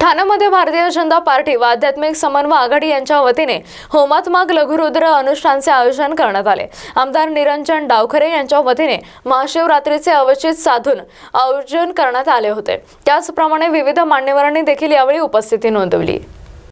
ठाण्यामध्ये भारतीय जनता पार्टी व आध्यात्मिक समन्वय आघाडी यांच्या वतीने होमात्माग लघुरुद्र अनुष्ठानचे आयोजन करण्यात आले आमदार निरंजन डावखरे यांच्या वतीने महाशिवरात्रीचे अवचित साधून आयोजन करण्यात आले होते त्याचप्रमाणे विविध मान्यवरांनी देखील यावेळी उपस्थिती नोंदवली